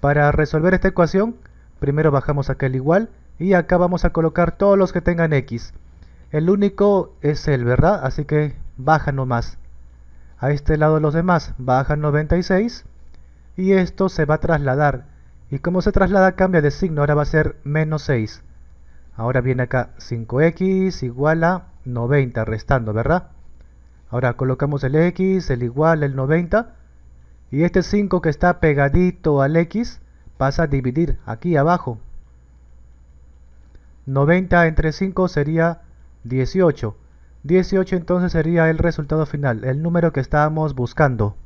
Para resolver esta ecuación, primero bajamos acá el igual y acá vamos a colocar todos los que tengan x. El único es el, ¿verdad? Así que baja nomás. A este lado los demás bajan 96 y esto se va a trasladar. Y como se traslada cambia de signo, ahora va a ser menos 6. Ahora viene acá 5x igual a 90, restando, ¿verdad? Ahora colocamos el x, el igual, el 90 y este 5 que está pegadito al X pasa a dividir aquí abajo. 90 entre 5 sería 18. 18 entonces sería el resultado final, el número que estábamos buscando.